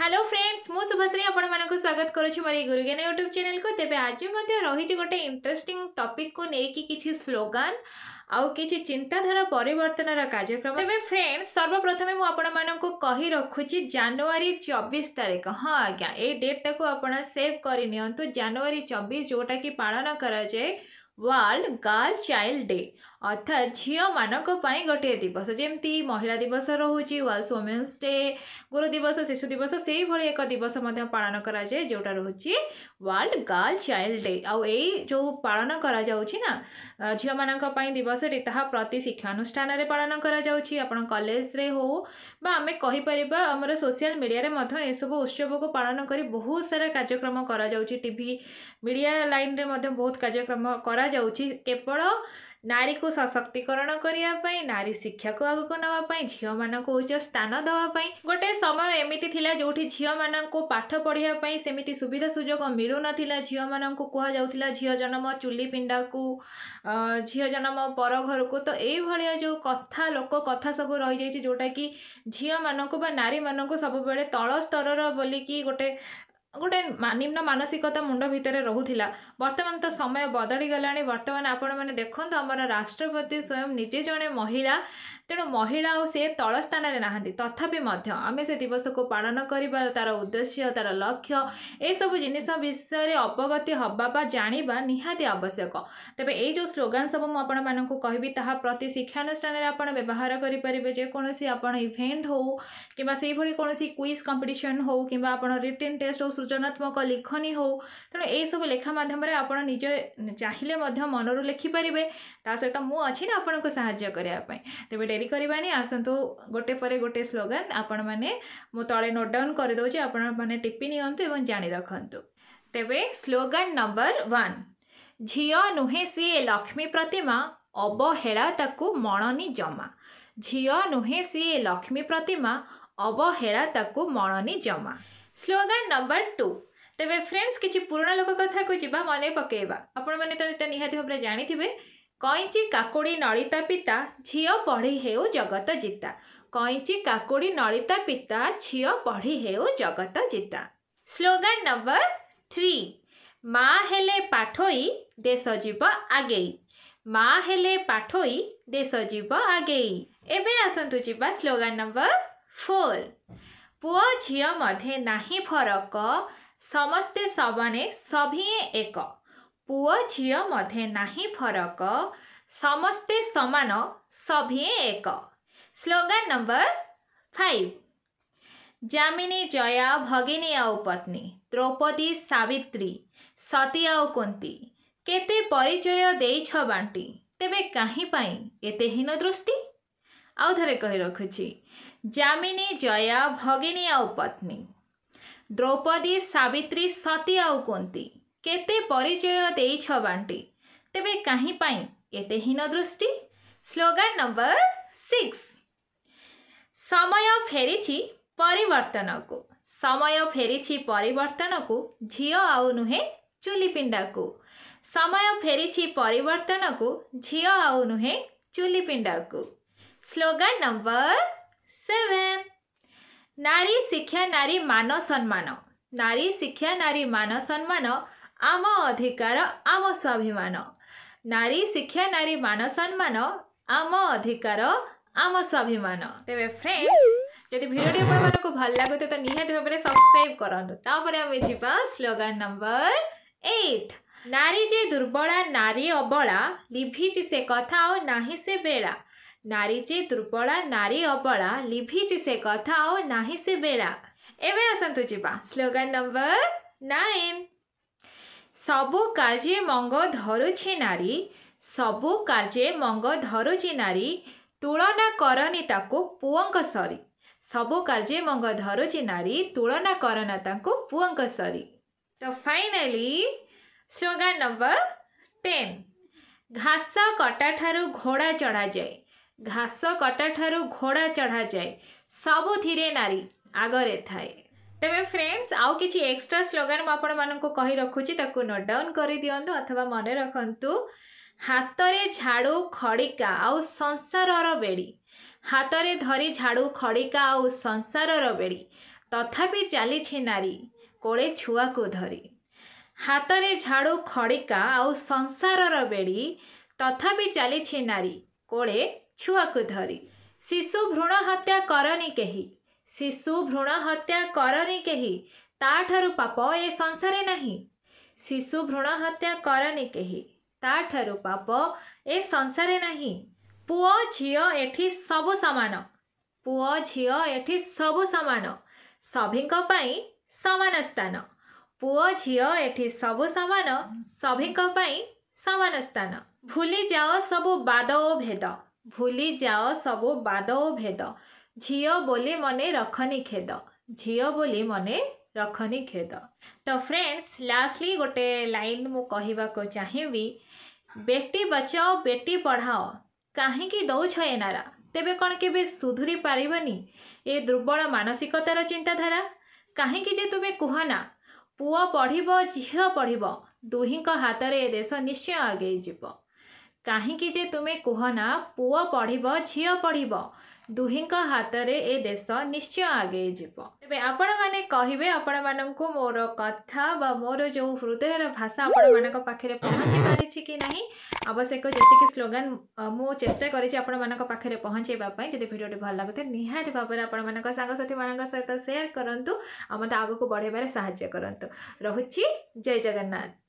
hello friends মু শুভশ্রী আপনার স্বাগত করছি মোর এই গুরুজ্ঞান ইউট্যুব চ্যানেল কু তেমনি আজ রয়েছে গোটে ইন্টরেস্টিং টপিক কু নেই কিছু স্লোগান ଆଉ କିଛି ଚିନ୍ତାଧାରା ପରିବର୍ତ୍ତନର କାର୍ଯ୍ୟକ୍ରମ ତେବେ ଫ୍ରେଣ୍ଡ ସର୍ବପ୍ରଥମେ ମୁଁ ଆପଣମାନଙ୍କୁ କହି ରଖୁଛି ଜାନୁଆରୀ ଚବିଶ ତାରିଖ ହଁ ଆଜ୍ଞା ଏଇ ଡେଟ୍ଟାକୁ ଆପଣ ସେଭ୍ କରିନିଅନ୍ତୁ ଜାନୁଆରୀ ଚବିଶ ଯେଉଁଟାକି ପାଳନ କରାଯାଏ ୱାର୍ଲଡ ଗାର୍ଲ ଚାଇଲ୍ଡ ଡେ ଅର୍ଥାତ୍ ଝିଅମାନଙ୍କ ପାଇଁ ଗୋଟିଏ ଦିବସ ଯେମିତି ମହିଳା ଦିବସ ରହୁଛି ୱାର୍ଲସ ଓମେନ୍ସ ଡେ ଗୁରୁ ଦିବସ ଶିଶୁ ଦିବସ ସେଇଭଳି ଏକ ଦିବସ ମଧ୍ୟ ପାଳନ କରାଯାଏ ଯେଉଁଟା ରହୁଛି ୱାର୍ଲଡ ଗାର୍ଲ ଚାଇଲ୍ଡ ଡେ ଆଉ ଏଇ ଯେଉଁ ପାଳନ କରାଯାଉଛି ନା ଝିଅମାନଙ୍କ ପାଇଁ ଦିବସଟି ତାହା ପ୍ରତି ଶିକ୍ଷାନୁଷ୍ଠାନରେ ପାଳନ କରାଯାଉଛି ଆପଣ କଲେଜରେ ହେଉ ବା ଆମେ କହିପାରିବା ଆମର ସୋସିଆଲ ମିଡ଼ିଆରେ ମଧ୍ୟ ଏସବୁ ଉତ୍ସବକୁ ପାଳନ କରି ବହୁତ ସାରା କାର୍ଯ୍ୟକ୍ରମ କରାଯାଉଛି ଟିଭି ମିଡ଼ିଆ ଲାଇନ୍ରେ ମଧ୍ୟ ବହୁତ କାର୍ଯ୍ୟକ୍ରମ କରାଯାଉଛି କେବଳ ନାରୀକୁ ସଶକ୍ତିକରଣ କରିବା ପାଇଁ ନାରୀ ଶିକ୍ଷାକୁ ଆଗକୁ ନେବା ପାଇଁ ଝିଅମାନଙ୍କୁ ଉଚ୍ଚ ସ୍ଥାନ ଦେବା ପାଇଁ ଗୋଟେ ସମୟ ଏମିତି ଥିଲା ଯେଉଁଠି ଝିଅମାନଙ୍କୁ ପାଠ ପଢ଼ିବା ପାଇଁ ସେମିତି ସୁବିଧା ସୁଯୋଗ ମିଳୁନଥିଲା ଝିଅମାନଙ୍କୁ କୁହାଯାଉଥିଲା ଝିଅ ଜନ୍ମ ଚୁଲି ପିଣ୍ଡାକୁ ଝିଅ ଜନ୍ମ ପର ଘରକୁ ତ ଏଇଭଳିଆ ଯେଉଁ କଥା ଲୋକ କଥା ସବୁ ରହିଯାଇଛି ଯେଉଁଟାକି ଝିଅମାନଙ୍କୁ ବା ନାରୀମାନଙ୍କୁ ସବୁବେଳେ ତଳ ସ୍ତରର ବୋଲିକି ଗୋଟେ ଗୋଟେ ନିମ୍ନ ମାନସିକତା ମୁଣ୍ଡ ଭିତରେ ରହୁଥିଲା ବର୍ତ୍ତମାନ ତ ସମୟ ବଦଳି ଗଲାଣି ବର୍ତ୍ତମାନ ଆପଣମାନେ ଦେଖନ୍ତୁ ଆମର ରାଷ୍ଟ୍ରପତି ସ୍ୱୟଂ ନିଜେ ଜଣେ ମହିଳା तेणु महिला और सी तल स्थान ना तथापि आम से दिवस को पालन कर तार उद्देश्य तार लक्ष्य यह सब जिन विषय अवगति हवा जाणवा निहाती आवश्यक तेरे ये जो स्लोगान सब मुझे कहबी प्रति शिक्षानुष्ठान व्यवहार करेंगे जेको आप इभेन्ट हो कि कौन क्विज कंपिटन हो कि आप रिटर्न टेस्ट हो सृजनात्मक लिखनी हो तेणु यह सब लेखा मध्यम आप निज चाहिए मनरू लिखिपारे सहित मुझे आपको साय करने तेज ଡେରି କରିବାନି ଆସନ୍ତୁ ଗୋଟେ ପରେ ଗୋଟେ ସ୍ଲୋଗାନ ଆପଣମାନେ ମୁଁ ତଳେ ନୋଟ୍ ଡାଉନ୍ କରିଦେଉଛି ଆପଣମାନେ ଟିପି ନିଅନ୍ତୁ ଏବଂ ଜାଣି ରଖନ୍ତୁ ତେବେ ସ୍ଲୋଗାନ ନମ୍ବର ୱାନ୍ ଝିଅ ନୁହେଁ ସିଏ ଲକ୍ଷ୍ମୀ ପ୍ରତିମା ଅବହେଳା ତାକୁ ମଣନି ଜମା ଝିଅ ନୁହେଁ ସିଏ ଲକ୍ଷ୍ମୀ ପ୍ରତିମା ଅବହେଳା ତାକୁ ମଣନି ଜମା ସ୍ଲୋଗାନ ନମ୍ବର ଟୁ ତେବେ ଫ୍ରେଣ୍ଡସ୍ କିଛି ପୁରୁଣା ଲୋକ କଥାକୁ ଯିବା ମନେ ପକାଇବା ଆପଣମାନେ ତ ଏଇଟା ନିହାତି ଭାବରେ ଜାଣିଥିବେ କଇଁଚି କାକୁଡ଼ି ନଳିତା ପିତା ଝିଅ ପଢ଼ି ହେଉ ଜଗତ ଜିତା କଇଁଚି କାକୁଡ଼ି ନଳିତା ପିତା ଝିଅ ପଢ଼ି ହେଉ ଜଗତ ଜିତା ସ୍ଲୋଗାନ ନମ୍ବର ଥ୍ରୀ ମା ହେଲେ ପାଠୋଇ ଦେଶ ଯିବ ଆଗେଇ ମା ହେଲେ ପାଠୋଇ ଦେଶ ଯିବ ଆଗେଇ ଏବେ ଆସନ୍ତୁ ଯିବା ସ୍ଲୋଗାନ ନମ୍ବର ଫୋର୍ ପୁଅ ଝିଅ ମଧ୍ୟ ନାହିଁ ଫରକ ସମସ୍ତେ ସମାନେ ସଭିଏଁ ଏକ ପୁଅ ଝିଅ ମଧ୍ୟ ନାହିଁ ଫରକ ସମସ୍ତେ ସମାନ ସଭିଏଁ ଏକ ସ୍ଲୋଗାନ୍ ନମ୍ବର ଫାଇଭ ଜାମିନୀ ଜୟା ଭଗିନୀ ଆଉ ପତ୍ନୀ ଦ୍ରୌପଦୀ ସାବିତ୍ରୀ ସତୀ ଆଉ କୁନ୍ତି କେତେ ପରିଚୟ ଦେଇଛ ବାଣ୍ଟି ତେବେ କାହିଁ ପାଇଁ ଏତେ ହୀନ ଦୃଷ୍ଟି ଆଉ ଥରେ କହି ରଖୁଛି ଜାମିନୀ ଜୟା ଭଗିନୀ ଆଉ ପତ୍ନୀ ଦ୍ରୌପଦୀ ସାବିତ୍ରୀ ସତୀ ଆଉ କୁନ୍ତି କେତେ ପରିଚୟ ଦେଇଛ ବାଣ୍ଟି ତେବେ କାହିଁ ପାଇଁ ଏତେ ହୀନ ଦୃଷ୍ଟି ସ୍ଲୋଗାନ୍ ନମ୍ବର ସିକ୍ସ ସମୟ ଫେରିଛି ପରିବର୍ତ୍ତନକୁ ସମୟ ଫେରିଛି ପରିବର୍ତ୍ତନକୁ ଝିଅ ଆଉ ନୁହେଁ ଚୁଲି ପିଣ୍ଡାକୁ ସମୟ ଫେରିଛି ପରିବର୍ତ୍ତନକୁ ଝିଅ ଆଉ ନୁହେଁ ଚୁଲି ପିଣ୍ଡାକୁ ସ୍ଲୋଗାନ୍ ନମ୍ବର ସେଭେନ୍ ନାରୀ ଶିକ୍ଷା ନାରୀ ମାନ ସମ୍ମାନ ନାରୀ ଶିକ୍ଷା ନାରୀ ମାନ ସମ୍ମାନ ଆମ ଅଧିକାର ଆମ ସ୍ୱାଭିମାନ ନାରୀ ଶିକ୍ଷା ନାରୀ ମାନ ସମ୍ମାନ ଆମ ଅଧିକାର ଆମ ସ୍ୱାଭିମାନ ତେବେ ଫ୍ରେଣ୍ଡସ୍ ଯଦି ଭିଡ଼ିଓଟି ଆପଣମାନଙ୍କୁ ଭଲ ଲାଗୁଥିବ ତ ନିହାତି ଭାବରେ ସବସ୍କ୍ରାଇବ୍ କରନ୍ତୁ ତାପରେ ଆମେ ଯିବା ସ୍ଲୋଗାନ ନମ୍ବର ଏଇଟ୍ ନାରୀ ଯେ ଦୁର୍ବଳା ନାରୀ ଅବଳା ଲିଭିଛି ସେ କଥା ଆଉ ନାହିଁ ସେ ବେଳା ନାରୀ ଯେ ଦୁର୍ବଳା ନାରୀ ଅବଳା ଲିଭିଛି ସେ କଥା ଆଉ ନାହିଁ ସେ ବେଳା ଏବେ ଆସନ୍ତୁ ଯିବା ସ୍ଲୋଗାନ ନମ୍ବର ନାଇନ୍ ସବୁ କାର୍ଯ୍ୟ ମଙ୍ଗ ଧରୁଛି ନାରୀ ସବୁ କାର୍ଯ୍ୟ ମଙ୍ଗ ଧରୁଛି ନାରୀ ତୁଳନା କରନି ତାକୁ ପୁଅଙ୍କ ସରି ସବୁ କାର୍ଯ୍ୟ ମଙ୍ଗ ଧରୁଛି ନାରୀ ତୁଳନା କରନା ତାଙ୍କୁ ପୁଅଙ୍କ ସରି ତ ଫାଇନାଲି ସ୍ଲୋଗାନ ନମ୍ବର ଟେନ୍ ଘାସ କଟାଠାରୁ ଘୋଡ଼ା ଚଢ଼ାଯାଏ ଘାସ କଟାଠାରୁ ଘୋଡ଼ା ଚଢ଼ାଯାଏ ସବୁଥିରେ ନାରୀ ଆଗରେ ଥାଏ ତେବେ ଫ୍ରେଣ୍ଡସ୍ ଆଉ କିଛି ଏକ୍ସଟ୍ରା ସ୍ଲୋଗାନ୍ ମୁଁ ଆପଣମାନଙ୍କୁ କହି ରଖୁଛି ତାକୁ ନୋଟ୍ ଡାଉନ୍ କରିଦିଅନ୍ତୁ ଅଥବା ମନେ ରଖନ୍ତୁ ହାତରେ ଝାଡ଼ୁ ଖଡ଼ିକା ଆଉ ସଂସାରର ବେଡ଼ି ହାତରେ ଧରି ଝାଡ଼ୁ ଖଡ଼ିକା ଆଉ ସଂସାରର ବେଡ଼ି ତଥାପି ଚାଲିଛି ନାରୀ କୋଳେ ଛୁଆକୁ ଧରି ହାତରେ ଝାଡ଼ୁ ଖଡ଼ିକା ଆଉ ସଂସାରର ବେଡ଼ି ତଥାପି ଚାଲିଛି ନାରୀ କୋଳେ ଛୁଆକୁ ଧରି ଶିଶୁ ଭ୍ରୂଣ ହତ୍ୟା କରନି କେହି ଶିଶୁ ଭ୍ରୂଣ ହତ୍ୟା କରନି କେହି ତାଠାରୁ ପାପ ଏ ସଂସାରେ ନାହିଁ ଶିଶୁ ଭ୍ରୂଣ ହତ୍ୟା କରନି କେହି ତାଠାରୁ ପାପ ଏ ସଂସାରେ ନାହିଁ ପୁଅ ଝିଅ ଏଠି ସବୁ ସମାନ ପୁଅ ଝିଅ ଏଠି ସବୁ ସମାନ ସଭିଙ୍କ ପାଇଁ ସମାନ ସ୍ଥାନ ପୁଅ ଝିଅ ଏଠି ସବୁ ସମାନ ସଭିଙ୍କ ପାଇଁ ସମାନ ସ୍ଥାନ ଭୁଲି ଯାଅ ସବୁ ବାଦ ଓ ଭେଦ ଭୁଲି ଯାଅ ସବୁ ବାଦ ଓ ଭେଦ झियो बोले मने रखनी खेद झियो बोली मने रखनी खेद तो फ्रेंड्स लास्टली गोटे लाइन मु कहवाक चाहेबी बेटी बचाओ बेटी पढ़ाओ କାହିଁକି ଦେଉଛ ଏ ନାରା ତେବେ କ'ଣ କେବେ ସୁଧୁରି ପାରିବନି ଏ ଦୁର୍ବଳ ମାନସିକତାର ଚିନ୍ତାଧାରା କାହିଁକି ଯେ ତୁମେ କୁହନା ପୁଅ ପଢ଼ିବ ଝିଅ ପଢ଼ିବ ଦୁହିଁଙ୍କ ହାତରେ ଏ ଦେଶ ନିଶ୍ଚୟ ଆଗେଇ ଯିବ କାହିଁକି ଯେ ତୁମେ କୁହନା ପୁଅ ପଢ଼ିବ ଝିଅ ପଢ଼ିବ ଦୁହିଁଙ୍କ ହାତରେ ଏ ଦେଶ ନିଶ୍ଚୟ ଆଗେଇ ଯିବ ତେବେ ଆପଣମାନେ କହିବେ ଆପଣମାନଙ୍କୁ ମୋର କଥା ବା ମୋର ଯେଉଁ ହୃଦୟର ଭାଷା ଆପଣମାନଙ୍କ ପାଖରେ ପହଞ୍ଚି ପାରିଛି କି ନାହିଁ ଆବଶ୍ୟକ ଯେତିକି ସ୍ଲୋଗାନ୍ ମୁଁ ଚେଷ୍ଟା କରିଛି ଆପଣମାନଙ୍କ ପାଖରେ ପହଞ୍ଚାଇବା ପାଇଁ ଯଦି ଭିଡ଼ିଓଟି ଭଲ ଲାଗୁଥାଏ ନିହାତି ଭାବରେ ଆପଣମାନଙ୍କ ସାଙ୍ଗସାଥିମାନଙ୍କ ସହିତ ସେୟାର କରନ୍ତୁ ଆଉ ମୋତେ ଆଗକୁ ବଢ଼ାଇବାରେ ସାହାଯ୍ୟ କରନ୍ତୁ ରହୁଛି ଜୟ ଜଗନ୍ନାଥ